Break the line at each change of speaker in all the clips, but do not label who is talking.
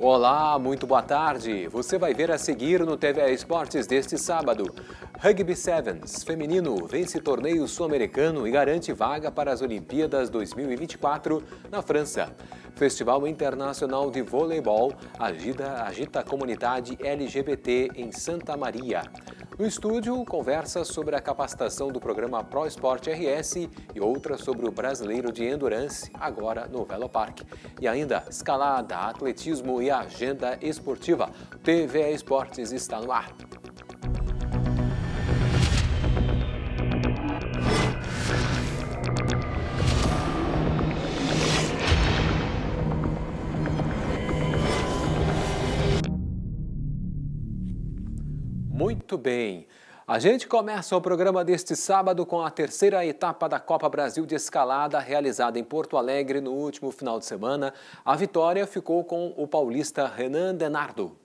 Olá, muito boa tarde. Você vai ver a seguir no TV Esportes deste sábado. Rugby Sevens feminino vence torneio sul-americano e garante vaga para as Olimpíadas 2024 na França. Festival Internacional de Voleibol agita, agita a comunidade LGBT em Santa Maria. No estúdio, conversa sobre a capacitação do programa Pro Esporte RS e outra sobre o brasileiro de endurance, agora no Velo Parque. E ainda, escalada, atletismo e agenda esportiva. TV Esportes está no ar. Muito bem. A gente começa o programa deste sábado com a terceira etapa da Copa Brasil de Escalada, realizada em Porto Alegre no último final de semana. A vitória ficou com o paulista Renan Denardo.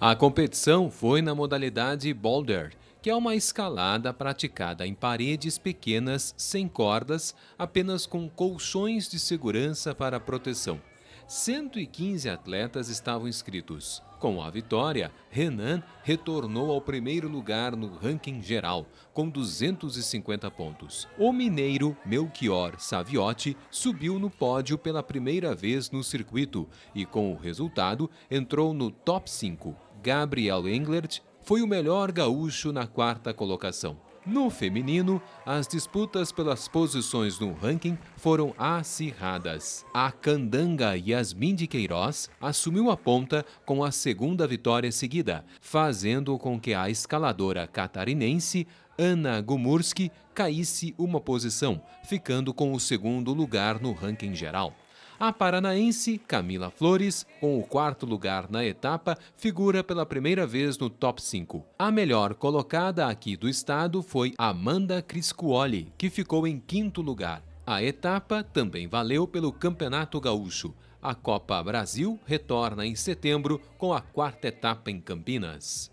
A competição foi na modalidade boulder, que é uma escalada praticada em paredes pequenas, sem cordas, apenas com colchões de segurança para proteção. 115 atletas estavam inscritos. Com a vitória, Renan retornou ao primeiro lugar no ranking geral, com 250 pontos. O mineiro Melchior Saviotti subiu no pódio pela primeira vez no circuito e, com o resultado, entrou no top 5. Gabriel Englert foi o melhor gaúcho na quarta colocação. No feminino, as disputas pelas posições no ranking foram acirradas. A candanga Yasmin de Queiroz assumiu a ponta com a segunda vitória seguida, fazendo com que a escaladora catarinense Ana Gumurski caísse uma posição, ficando com o segundo lugar no ranking geral. A paranaense Camila Flores, com o quarto lugar na etapa, figura pela primeira vez no top 5. A melhor colocada aqui do estado foi Amanda Criscuoli, que ficou em quinto lugar. A etapa também valeu pelo Campeonato Gaúcho. A Copa Brasil retorna em setembro com a quarta etapa em Campinas.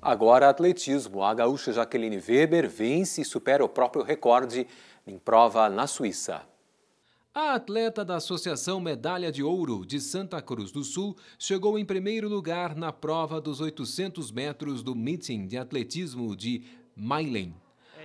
Agora, atletismo. A gaúcha Jaqueline Weber vence e supera o próprio recorde em prova na Suíça. A atleta da Associação Medalha de Ouro de Santa Cruz do Sul chegou em primeiro lugar na prova dos 800 metros do meeting de atletismo de Mailen.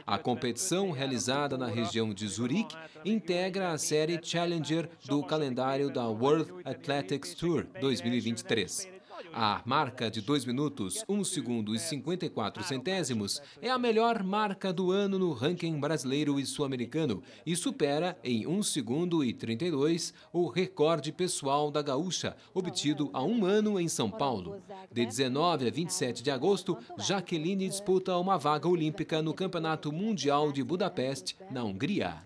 A competição, realizada na região de Zurique, integra a série Challenger do calendário da World Athletics Tour 2023. A marca de 2 minutos, 1 um segundo e 54 centésimos é a melhor marca do ano no ranking brasileiro e sul-americano e supera em 1 um segundo e 32 o recorde pessoal da Gaúcha, obtido há um ano em São Paulo. De 19 a 27 de agosto, Jaqueline disputa uma vaga olímpica no Campeonato Mundial de Budapeste, na Hungria.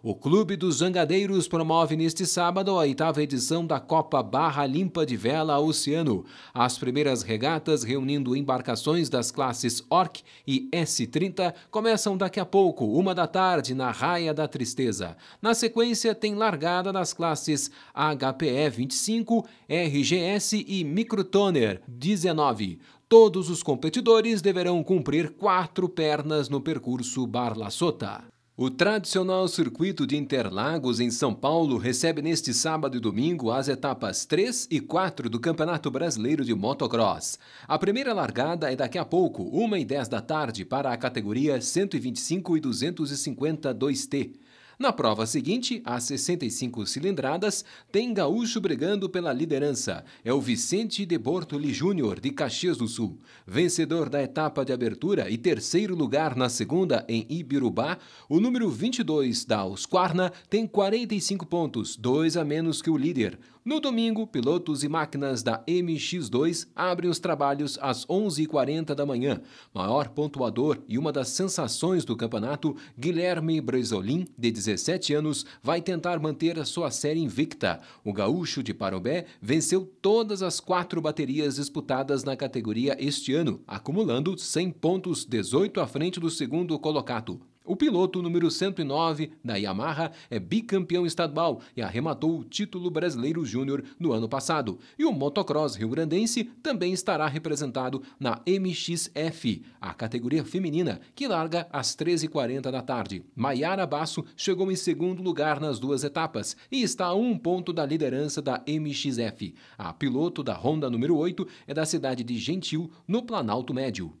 O Clube dos Zangadeiros promove neste sábado a oitava edição da Copa Barra Limpa de Vela Oceano. As primeiras regatas, reunindo embarcações das classes Orc e S30, começam daqui a pouco, uma da tarde, na Raia da Tristeza. Na sequência, tem largada das classes HPE 25, RGS e Microtoner 19. Todos os competidores deverão cumprir quatro pernas no percurso Barla Sota. O tradicional circuito de Interlagos em São Paulo recebe neste sábado e domingo as etapas 3 e 4 do Campeonato Brasileiro de Motocross. A primeira largada é daqui a pouco, 1h10 da tarde, para a categoria 125 e 250 2T. Na prova seguinte, a 65 cilindradas, tem gaúcho brigando pela liderança. É o Vicente de Bortoli Júnior, de Caxias do Sul. Vencedor da etapa de abertura e terceiro lugar na segunda em Ibirubá, o número 22 da Osquarna tem 45 pontos, dois a menos que o líder. No domingo, pilotos e máquinas da MX2 abrem os trabalhos às 11h40 da manhã. Maior pontuador e uma das sensações do campeonato, Guilherme Bresolin, de 17 anos, vai tentar manter a sua série invicta. O gaúcho de Parobé venceu todas as quatro baterias disputadas na categoria este ano, acumulando 100 pontos, 18 à frente do segundo colocado. O piloto número 109 da Yamaha é bicampeão estadual e arrematou o título brasileiro júnior no ano passado. E o motocross rio-grandense também estará representado na MXF, a categoria feminina, que larga às 13h40 da tarde. Maiara Basso chegou em segundo lugar nas duas etapas e está a um ponto da liderança da MXF. A piloto da Honda número 8 é da cidade de Gentil, no Planalto Médio.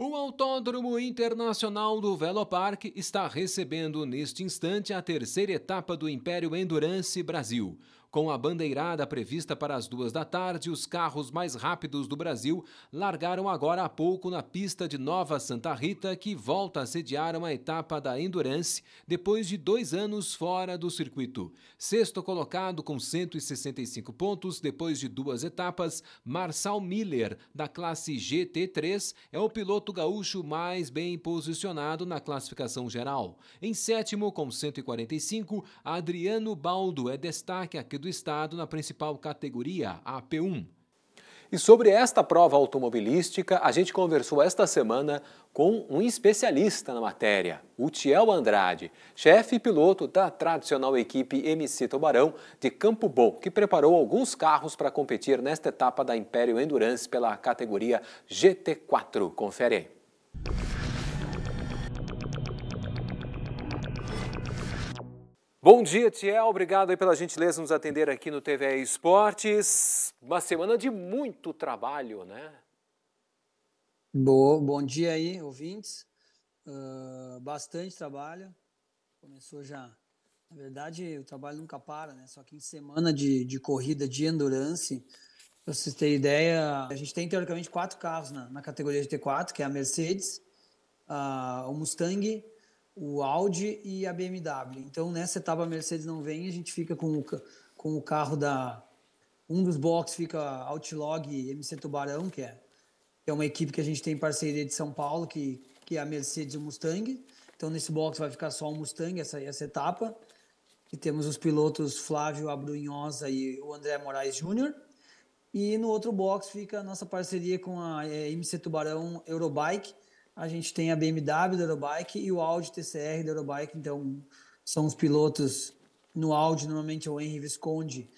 O Autódromo Internacional do Velopark está recebendo neste instante a terceira etapa do Império Endurance Brasil. Com a bandeirada prevista para as duas da tarde, os carros mais rápidos do Brasil largaram agora há pouco na pista de Nova Santa Rita, que volta a sediar uma etapa da Endurance depois de dois anos fora do circuito. Sexto colocado com 165 pontos depois de duas etapas, Marçal Miller, da classe GT3, é o piloto gaúcho mais bem posicionado na classificação geral. Em sétimo, com 145, Adriano Baldo é destaque aqui do Estado na principal categoria, a P1. E sobre esta prova automobilística, a gente conversou esta semana com um especialista na matéria, o Tiel Andrade, chefe e piloto da tradicional equipe MC Tubarão de Campo Bom, que preparou alguns carros para competir nesta etapa da Império Endurance pela categoria GT4. Confere aí. Bom dia, Tiel. Obrigado pela gentileza nos atender aqui no TV Esportes. Uma semana de muito trabalho, né?
Boa, bom dia aí, ouvintes. Uh, bastante trabalho. Começou já. Na verdade, o trabalho nunca para, né? Só que em semana de, de corrida de endurance, para vocês terem ideia, a gente tem teoricamente quatro carros na, na categoria GT4, que é a Mercedes, a, o Mustang, o Audi e a BMW. Então, nessa etapa a Mercedes não vem, a gente fica com o, com o carro da. Um dos boxes fica Outlog MC Tubarão, que é, é uma equipe que a gente tem em parceria de São Paulo, que, que é a Mercedes e o Mustang. Então, nesse box vai ficar só o Mustang, essa, essa etapa. E temos os pilotos Flávio Abrunhosa e o André Moraes Júnior. E no outro box fica a nossa parceria com a é, MC Tubarão Eurobike, a gente tem a BMW da Eurobike e o Audi TCR da Eurobike, então são os pilotos no Audi, normalmente é o Henry Visconde,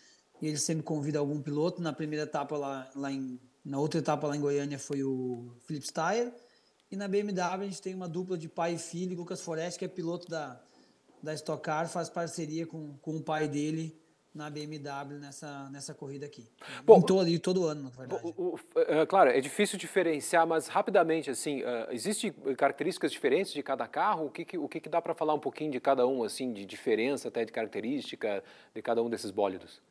e ele sempre convida algum piloto, na primeira etapa lá, lá em, na outra etapa lá em Goiânia foi o Philip Steyer, e na BMW a gente tem uma dupla de pai e filho, Lucas Forest, que é piloto da, da Stock Car, faz parceria com, com o pai dele, na BMW nessa, nessa corrida aqui. Bom, ali todo ano, na verdade. O, o,
é, é, claro, é difícil diferenciar, mas rapidamente, assim, uh, é, existem características diferentes de cada carro? O que, que o que, que dá para falar um pouquinho de cada um, assim, de diferença até de característica de cada um desses bólidos?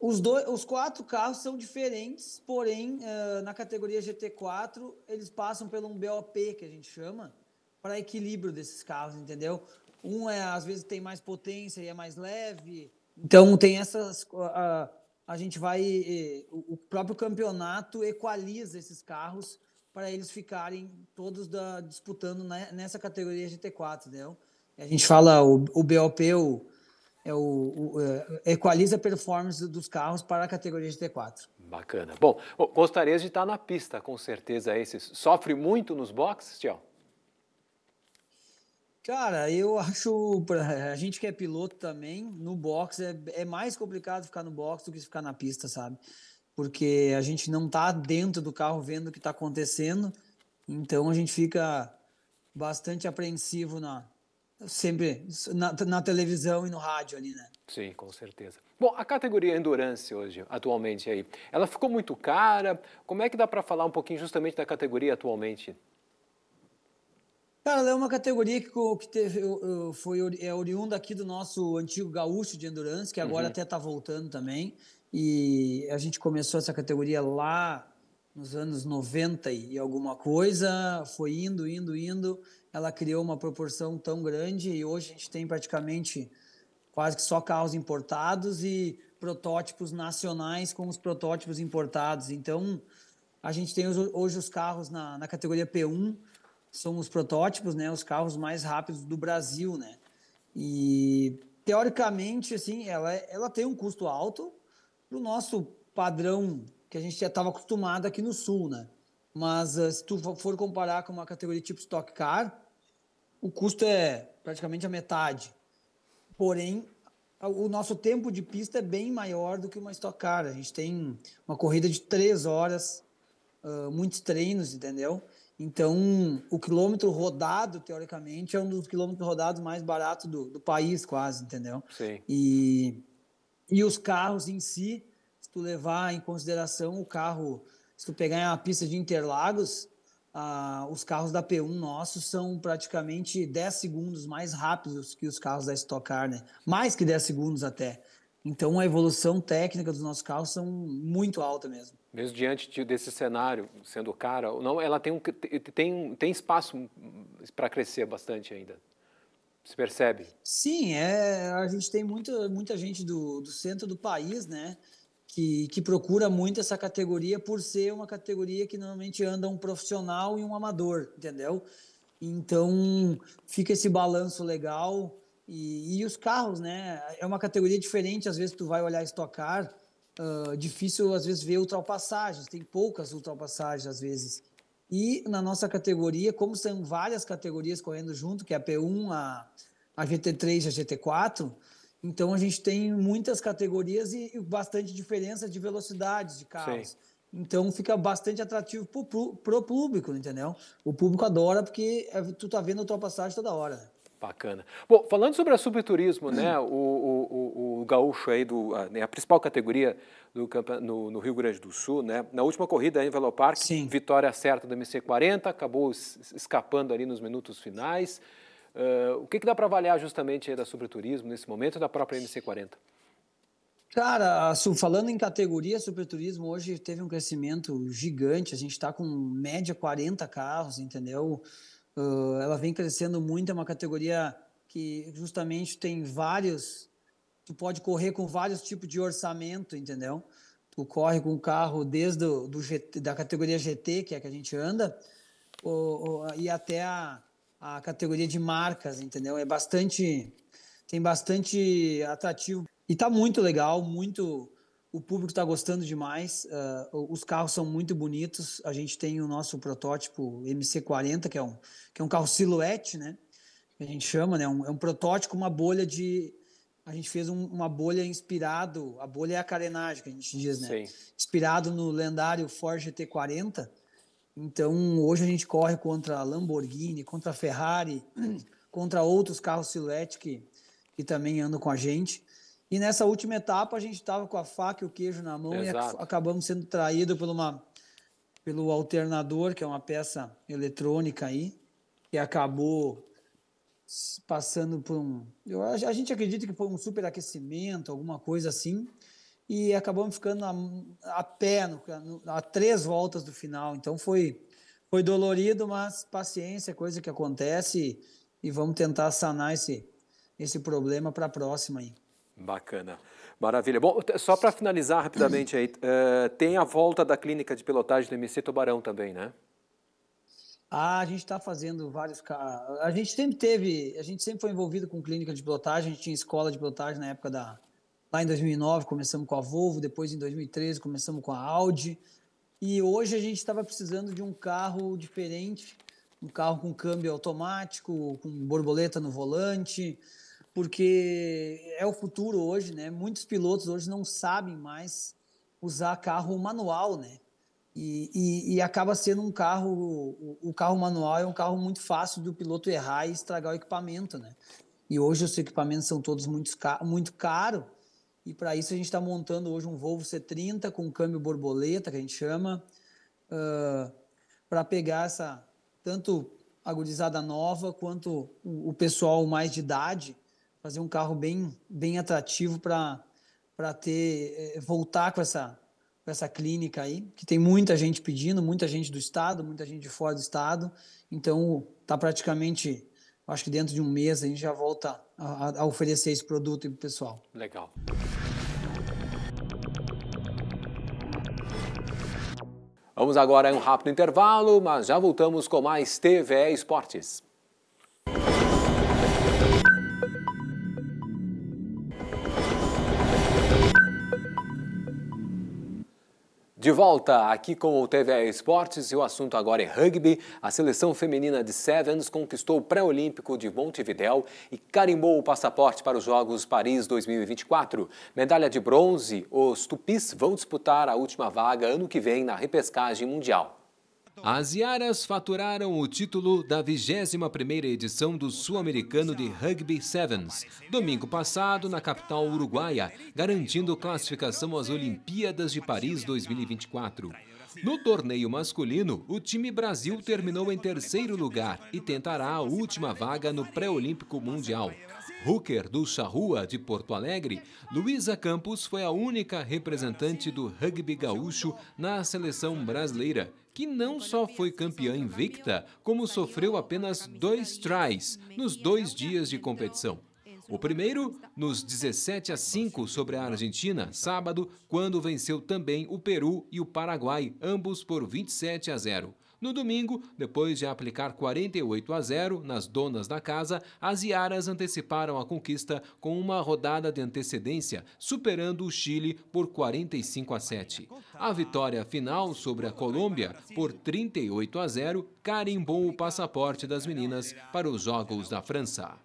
Os, dois, os quatro carros são diferentes, porém, uh, na categoria GT4, eles passam pelo um BOP, que a gente chama, para equilíbrio desses carros, entendeu? Um, é, às vezes, tem mais potência e é mais leve, então tem essas a, a gente vai o próprio campeonato equaliza esses carros para eles ficarem todos da, disputando nessa categoria GT4, entendeu? A gente fala o, o BOP o, é o, o é, equaliza a performance dos carros para a categoria GT4.
Bacana. Bom, gostaria de estar na pista, com certeza esses. Sofre muito nos boxes, Tião?
Cara, eu acho. Pra, a gente que é piloto também, no box é, é mais complicado ficar no box do que ficar na pista, sabe? Porque a gente não tá dentro do carro vendo o que tá acontecendo, então a gente fica bastante apreensivo na, sempre na, na, televisão e no rádio ali, né? Sim, com certeza. Bom, a categoria
Endurance hoje, atualmente aí, ela ficou muito cara. Como é que dá para falar um pouquinho justamente da categoria atualmente?
Cara, ela é uma categoria que, que teve, foi, é oriunda aqui do nosso antigo gaúcho de endurance, que agora uhum. até está voltando também. E a gente começou essa categoria lá nos anos 90 e alguma coisa, foi indo, indo, indo. Ela criou uma proporção tão grande e hoje a gente tem praticamente quase que só carros importados e protótipos nacionais com os protótipos importados. Então, a gente tem hoje os carros na, na categoria P1 são os protótipos, né, os carros mais rápidos do Brasil, né? E teoricamente, assim, ela, é, ela tem um custo alto para o nosso padrão que a gente já estava acostumado aqui no Sul, né? Mas eh, se tu for comparar com uma categoria tipo Stock Car, o custo é praticamente a metade. Porém, o nosso tempo de pista é bem maior do que uma Stock Car. A gente tem uma corrida de três horas, muitos treinos, entendeu? Então, o quilômetro rodado, teoricamente, é um dos quilômetros rodados mais baratos do, do país, quase, entendeu? Sim. E, e os carros em si, se tu levar em consideração o carro, se tu pegar uma pista de Interlagos, ah, os carros da P1 nossos são praticamente 10 segundos mais rápidos que os carros da Stock Car, né? Mais que 10 segundos até. Então a evolução técnica dos nossos carros são muito alta mesmo.
Mesmo diante desse cenário, sendo cara, não, ela tem, um, tem, tem espaço para crescer bastante ainda. Se percebe?
Sim, é, a gente tem muita, muita gente do, do centro do país, né? Que, que procura muito essa categoria por ser uma categoria que normalmente anda um profissional e um amador, entendeu? Então fica esse balanço legal e, e os carros, né? É uma categoria diferente. Às vezes tu vai olhar Stock Car, uh, difícil às vezes ver ultrapassagens. Tem poucas ultrapassagens às vezes. E na nossa categoria, como são várias categorias correndo junto, que é a P1, a, a GT3 e a GT4, então a gente tem muitas categorias e, e bastante diferença de velocidades de carros. Sim. Então fica bastante atrativo pro, pro, pro, público, entendeu? O público adora porque é, tu tá vendo ultrapassagem toda hora. Né?
Bacana. Bom, falando sobre a subturismo, né, o, o, o, o gaúcho aí, do, a, né, a principal categoria do no, no, Rio Grande do Sul, né, na última corrida em Velopark vitória certa do MC40, acabou escapando ali nos minutos finais. Uh, o que, que dá para avaliar justamente aí da subturismo nesse momento da própria MC40?
Cara, falando em categoria, superturismo hoje teve um crescimento gigante. A gente está com média 40 carros, entendeu? Uh, ela vem crescendo muito, é uma categoria que justamente tem vários. Tu pode correr com vários tipos de orçamento, entendeu? Tu corre com um carro desde do, do GT, da categoria GT, que é a que a gente anda, ou, ou, e até a, a categoria de marcas, entendeu? É bastante. Tem bastante atrativo. E tá muito legal, muito o público está gostando demais. Uh, os carros são muito bonitos. A gente tem o nosso protótipo MC40, que é um, que é um carro silhuete, né? Que a gente chama, né? Um, é um protótipo, uma bolha de. A gente fez um, uma bolha inspirado. A bolha é a carenagem, que a gente diz, né? Sim. Inspirado no lendário Ford GT40. Então, hoje a gente corre contra a Lamborghini, contra a Ferrari, contra outros carros silhuete que, que também andam com a gente. E nessa última etapa a gente estava com a faca e o queijo na mão Exato. e acabamos sendo traído pelo uma, pelo alternador, que é uma peça eletrônica aí, e acabou passando por um. Eu, a gente acredita que foi um superaquecimento, alguma coisa assim, e acabamos ficando a, a pé, no, no, a três voltas do final. Então foi, foi dolorido, mas paciência, é coisa que acontece, e, e vamos tentar sanar esse, esse problema para a próxima aí.
Bacana. Maravilha. Bom, só para finalizar rapidamente aí, uh, tem a volta da clínica de pilotagem do MC Tubarão também, né?
Ah, a gente está fazendo vários. A gente sempre teve, a gente sempre foi envolvido com clínica de pilotagem, a gente tinha escola de pilotagem na época da. Lá em 2009 começamos com a Volvo, depois em 2013 começamos com a Audi. E hoje a gente estava precisando de um carro diferente, um carro com câmbio automático, com borboleta no volante, porque é o futuro hoje, né? Muitos pilotos hoje não sabem mais usar carro manual, né? E, e, e acaba sendo um carro, o, o, carro manual é um carro muito fácil do piloto errar e estragar o equipamento, né? E hoje os equipamentos são todos muito, caro, muito caros, e para isso a gente está montando hoje um Volvo C30 com um câmbio borboleta, que a gente chama, uh, para pegar essa, tanto agudizada nova quanto o, o pessoal mais de idade, fazer um carro bem, bem atrativo para ter eh, voltar com essa, com essa clínica aí, que tem muita gente pedindo, muita gente do estado, muita gente de fora do estado. Então, tá praticamente, acho que dentro de um mês a gente já volta a, a oferecer esse produto para o pessoal.
Legal. Vamos agora a um rápido intervalo, mas já voltamos com mais TVE Esportes. De volta aqui com o TV Esportes e o assunto agora é rugby. A seleção feminina de Sevens conquistou o pré-olímpico de Montevidéu e carimbou o passaporte para os Jogos Paris 2024. Medalha de bronze, os tupis vão disputar a última vaga ano que vem na repescagem mundial. As Iaras faturaram o título da 21ª edição do Sul-Americano de Rugby Sevens, domingo passado na capital uruguaia, garantindo classificação às Olimpíadas de Paris 2024. No torneio masculino, o time Brasil terminou em terceiro lugar e tentará a última vaga no Pré-Olímpico Mundial. Hooker do Charrua, de Porto Alegre, Luísa Campos foi a única representante do rugby gaúcho na seleção brasileira, que não só foi campeã invicta, como sofreu apenas dois tries nos dois dias de competição. O primeiro, nos 17 a 5 sobre a Argentina, sábado, quando venceu também o Peru e o Paraguai, ambos por 27 a 0. No domingo, depois de aplicar 48 a 0 nas donas da casa, as Iaras anteciparam a conquista com uma rodada de antecedência, superando o Chile por 45 a 7. A vitória final sobre a Colômbia por 38 a 0 carimbou o passaporte das meninas para os Jogos da França.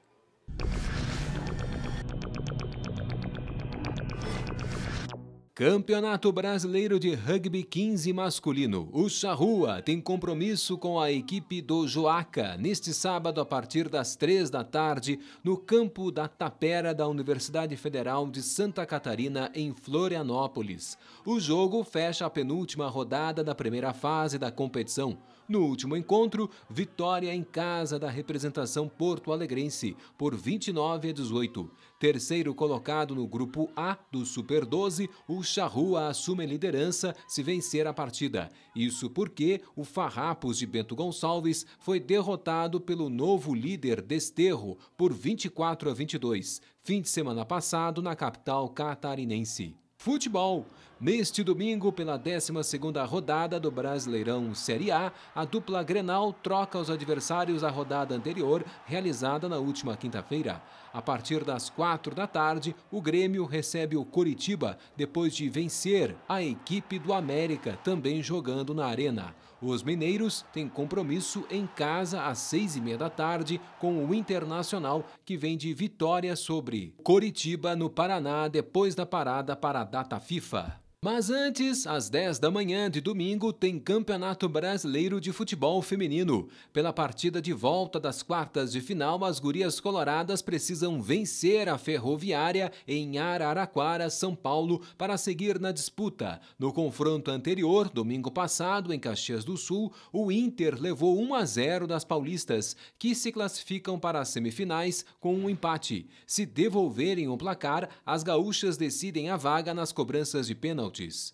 Campeonato Brasileiro de Rugby 15 masculino. O Charrua tem compromisso com a equipe do Joaca neste sábado a partir das três da tarde no campo da Tapera da Universidade Federal de Santa Catarina em Florianópolis. O jogo fecha a penúltima rodada da primeira fase da competição. No último encontro, vitória em casa da representação porto-alegrense por 29 a 18. Terceiro colocado no grupo A do Super 12, o Charrua assume a liderança se vencer a partida. Isso porque o Farrapos de Bento Gonçalves foi derrotado pelo novo líder Desterro por 24 a 22, fim de semana passado na capital catarinense. Futebol. Neste domingo, pela 12ª rodada do Brasileirão Série A, a dupla Grenal troca os adversários da rodada anterior, realizada na última quinta-feira. A partir das 4 da tarde, o Grêmio recebe o Coritiba, depois de vencer a equipe do América, também jogando na Arena. Os mineiros têm compromisso em casa às 6 e meia da tarde com o Internacional, que vem de vitória sobre Coritiba, no Paraná, depois da parada para a data FIFA. Mas antes, às 10 da manhã de domingo, tem Campeonato Brasileiro de Futebol Feminino. Pela partida de volta das quartas de final, as gurias coloradas precisam vencer a Ferroviária em Araraquara, São Paulo, para seguir na disputa. No confronto anterior, domingo passado, em Caxias do Sul, o Inter levou 1 a 0 das paulistas, que se classificam para as semifinais com um empate. Se devolverem o placar, as gaúchas decidem a vaga nas cobranças de pênalti. Pontes.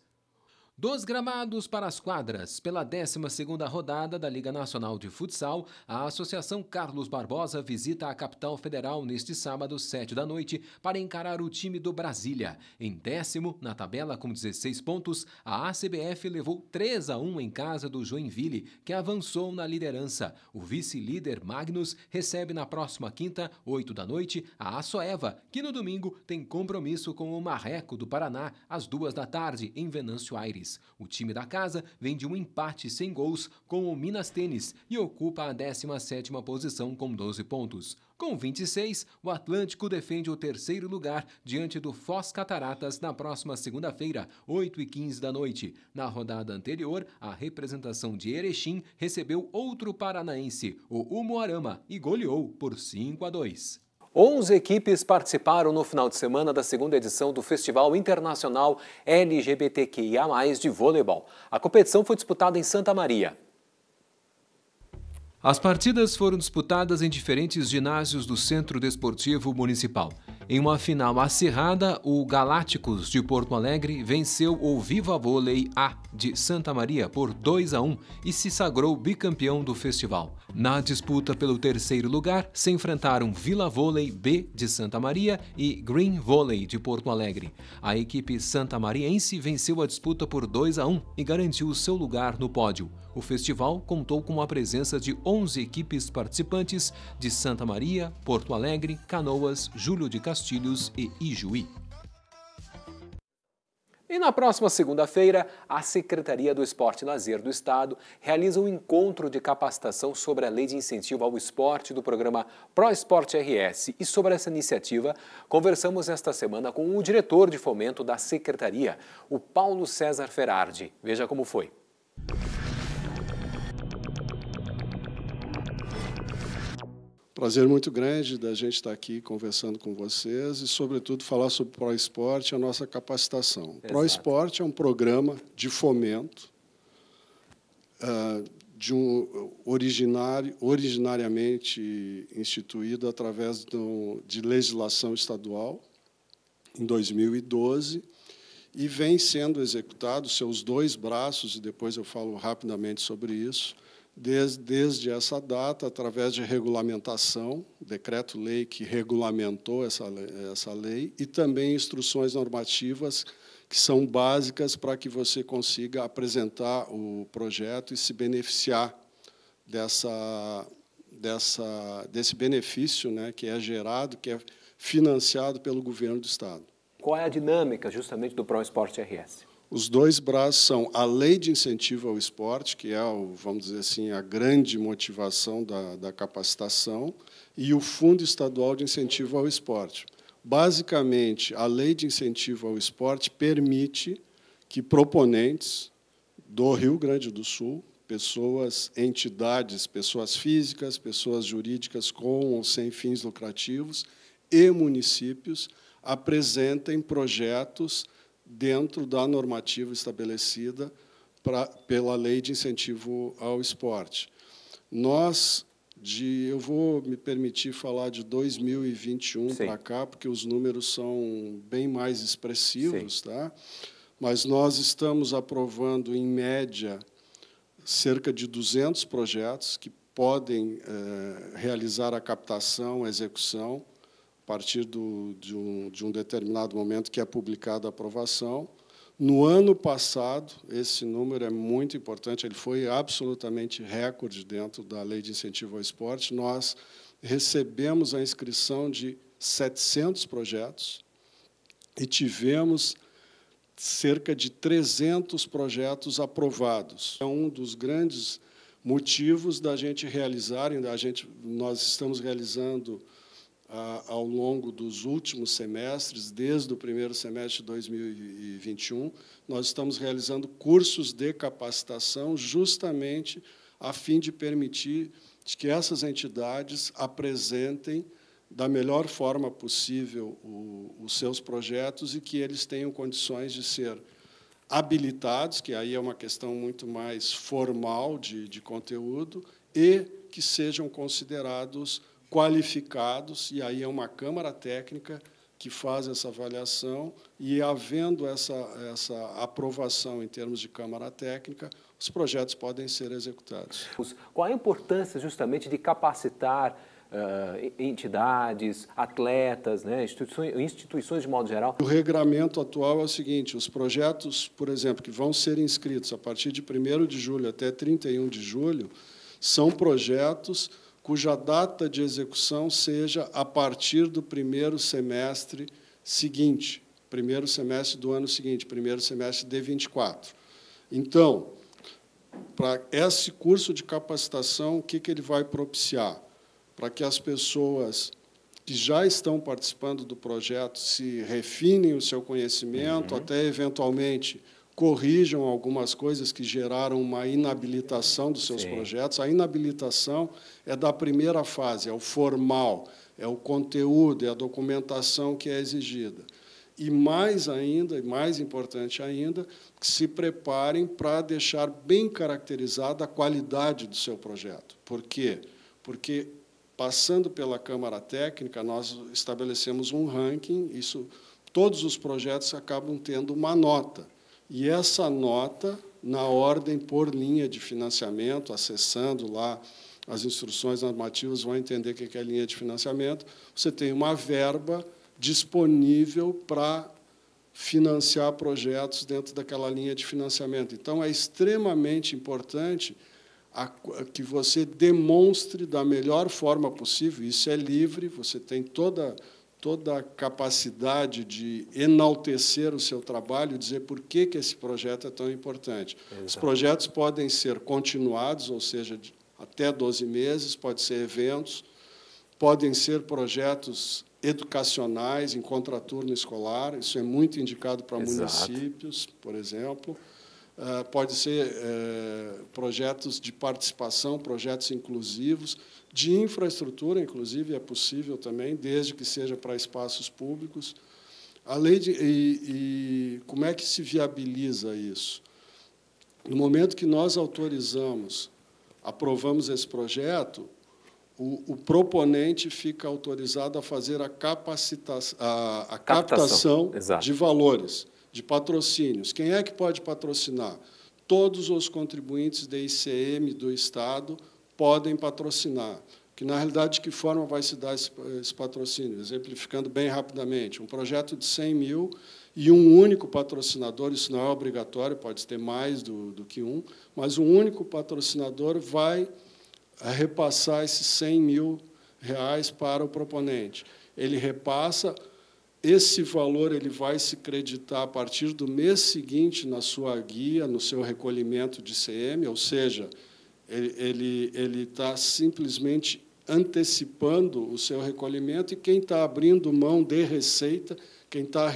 Dos gramados para as quadras, pela 12ª rodada da Liga Nacional de Futsal, a Associação Carlos Barbosa visita a capital federal neste sábado, 7 da noite, para encarar o time do Brasília. Em décimo, na tabela com 16 pontos, a ACBF levou 3 a 1 em casa do Joinville, que avançou na liderança. O vice-líder Magnus recebe na próxima quinta, 8 da noite, a Assoeva, que no domingo tem compromisso com o Marreco do Paraná, às 2 da tarde, em Venâncio Aires. Tênis. O time da casa vem de um empate sem gols com o Minas Tênis e ocupa a 17ª posição com 12 pontos. Com 26, o Atlântico defende o terceiro lugar diante do Foz Cataratas na próxima segunda-feira, 8h15 da noite. Na rodada anterior, a representação de Erechim recebeu outro paranaense, o Umuarama, e goleou por 5 a 2. 11 equipes participaram no final de semana da segunda edição do Festival Internacional LGBTQIA+, de vôleibol. A competição foi disputada em Santa Maria. As partidas foram disputadas em diferentes ginásios do Centro Desportivo Municipal. Em uma final acirrada, o Galácticos de Porto Alegre venceu o Viva Vôlei A de Santa Maria por 2 a 1 e se sagrou bicampeão do festival. Na disputa pelo terceiro lugar, se enfrentaram Vila Vôlei B de Santa Maria e Green Vôlei de Porto Alegre. A equipe santamariense venceu a disputa por 2 a 1 e garantiu seu lugar no pódio. O festival contou com a presença de 11 equipes participantes de Santa Maria, Porto Alegre, Canoas, Júlio de Castilhos e Ijuí. E na próxima segunda-feira, a Secretaria do Esporte e Lazer do Estado realiza um encontro de capacitação sobre a Lei de Incentivo ao Esporte do programa Pro Esporte RS. E sobre essa iniciativa, conversamos esta semana com o diretor de fomento da Secretaria, o Paulo César Ferardi. Veja como foi.
Prazer muito grande da gente estar aqui conversando com vocês e, sobretudo, falar sobre o Esporte e a nossa capacitação. O Esporte é um programa de fomento uh, de um originário, originariamente instituído através do de legislação estadual em 2012 e vem sendo executado seus dois braços, e depois eu falo rapidamente sobre isso, desde, desde essa data, através de regulamentação, decreto-lei que regulamentou essa, essa lei, e também instruções normativas que são básicas para que você consiga apresentar o projeto e se beneficiar dessa, dessa, desse benefício né, que é gerado, que é financiado pelo governo do Estado. Qual é a dinâmica justamente do Pro Esporte RS? Os dois braços são a lei de incentivo ao esporte, que é, o, vamos dizer assim, a grande motivação da, da capacitação, e o Fundo Estadual de Incentivo ao Esporte. Basicamente, a lei de incentivo ao esporte permite que proponentes do Rio Grande do Sul, pessoas, entidades, pessoas físicas, pessoas jurídicas com ou sem fins lucrativos e municípios apresentem projetos dentro da normativa estabelecida pra, pela lei de incentivo ao esporte. Nós, de, eu vou me permitir falar de 2021 para cá, porque os números são bem mais expressivos, tá? Mas nós estamos aprovando em média cerca de 200 projetos que podem eh, realizar a captação, a execução partir do, de, um, de um determinado momento que é publicada a aprovação. No ano passado, esse número é muito importante, ele foi absolutamente recorde dentro da Lei de Incentivo ao Esporte. Nós recebemos a inscrição de 700 projetos e tivemos cerca de 300 projetos aprovados. É um dos grandes motivos da gente realizar, da gente, nós estamos realizando ah, ao longo dos últimos semestres, desde o primeiro semestre de 2021, nós estamos realizando cursos de capacitação justamente a fim de permitir que essas entidades apresentem da melhor forma possível o, os seus projetos e que eles tenham condições de ser habilitados, que aí é uma questão muito mais formal de, de conteúdo, e que sejam considerados qualificados, e aí é uma Câmara Técnica que faz essa avaliação, e havendo essa, essa aprovação em termos de Câmara Técnica, os projetos podem ser executados.
Qual a importância justamente de capacitar uh, entidades, atletas, né, instituições, instituições de modo geral?
O regramento atual é o seguinte, os projetos, por exemplo, que vão ser inscritos a partir de 1 de julho até 31 de julho, são projetos cuja data de execução seja a partir do primeiro semestre seguinte, primeiro semestre do ano seguinte, primeiro semestre de 24. Então, para esse curso de capacitação, o que, que ele vai propiciar? Para que as pessoas que já estão participando do projeto se refinem o seu conhecimento, uhum. até eventualmente corrijam algumas coisas que geraram uma inabilitação dos seus Sim. projetos. A inabilitação é da primeira fase, é o formal, é o conteúdo, é a documentação que é exigida. E mais ainda, e mais importante ainda, que se preparem para deixar bem caracterizada a qualidade do seu projeto. Por quê? Porque passando pela Câmara Técnica, nós estabelecemos um ranking, isso todos os projetos acabam tendo uma nota. E essa nota, na ordem por linha de financiamento, acessando lá as instruções normativas, vai entender o que é linha de financiamento. Você tem uma verba disponível para financiar projetos dentro daquela linha de financiamento. Então, é extremamente importante que você demonstre da melhor forma possível. Isso é livre, você tem toda a toda a capacidade de enaltecer o seu trabalho, dizer por que, que esse projeto é tão importante. Exato. Os projetos podem ser continuados, ou seja, de, até 12 meses, pode ser eventos, podem ser projetos educacionais em contraturno escolar, isso é muito indicado para Exato. municípios, por exemplo. Ah, pode ser eh, projetos de participação, projetos inclusivos, de infraestrutura, inclusive, é possível também, desde que seja para espaços públicos. A lei de, e, e como é que se viabiliza isso? No momento que nós autorizamos, aprovamos esse projeto, o, o proponente fica autorizado a fazer a, capacita a, a captação, captação de valores de patrocínios. Quem é que pode patrocinar? Todos os contribuintes da ICM do Estado podem patrocinar. Que, na realidade, de que forma vai se dar esse, esse patrocínio? Exemplificando bem rapidamente, um projeto de 100 mil e um único patrocinador, isso não é obrigatório, pode ter mais do, do que um, mas um único patrocinador vai eh, repassar esses 100 mil reais para o proponente. Ele repassa esse valor ele vai se creditar a partir do mês seguinte na sua guia, no seu recolhimento de CM, ou seja, ele ele está simplesmente antecipando o seu recolhimento e quem está abrindo mão de receita, quem está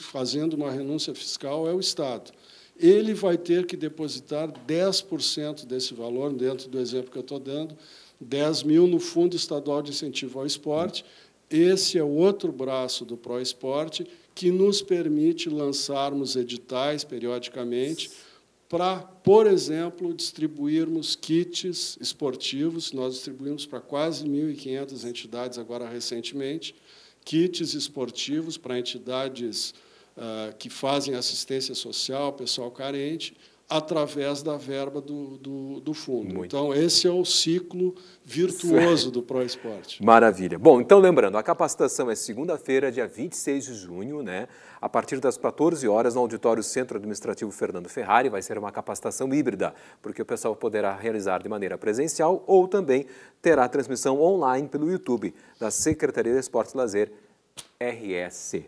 fazendo uma renúncia fiscal é o Estado. Ele vai ter que depositar 10% desse valor, dentro do exemplo que eu estou dando, 10 mil no Fundo Estadual de Incentivo ao Esporte, esse é o outro braço do Pro Esporte que nos permite lançarmos editais periodicamente para, por exemplo, distribuirmos kits esportivos. Nós distribuímos para quase 1.500 entidades agora recentemente, kits esportivos para entidades uh, que fazem assistência social, pessoal carente, através da verba do, do, do fundo. Muito. Então,
esse é o ciclo virtuoso do ProEsporte. Maravilha. Bom, então, lembrando, a capacitação é segunda-feira, dia 26 de junho, né? A partir das 14 horas, no Auditório Centro Administrativo Fernando Ferrari, vai ser uma capacitação híbrida, porque o pessoal poderá realizar de maneira presencial ou também terá transmissão online pelo YouTube da Secretaria de Esportes e Lazer, RSC.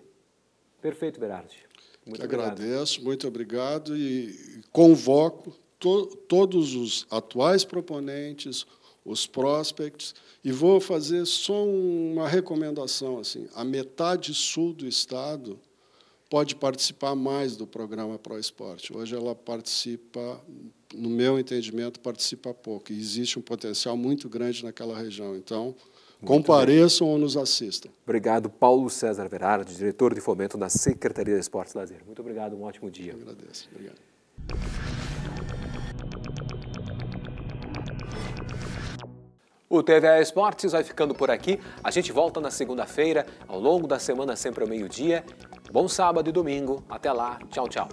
Perfeito, Berardi. Muito Agradeço, muito
obrigado e convoco to todos os atuais proponentes, os prospects, e vou fazer só uma recomendação assim: a metade sul do estado pode participar mais do programa Pro Esporte. Hoje ela participa, no meu entendimento, participa pouco. E existe um potencial muito grande naquela região. Então, Compareçam
ou nos assistam. Obrigado, Paulo César Verardi, diretor de fomento da Secretaria de Esportes e Lazer. Muito obrigado, um ótimo dia. Eu agradeço. Obrigado. O TVA Esportes vai ficando por aqui. A gente volta na segunda-feira, ao longo da semana, sempre ao meio-dia. Bom sábado e domingo. Até lá. Tchau, tchau.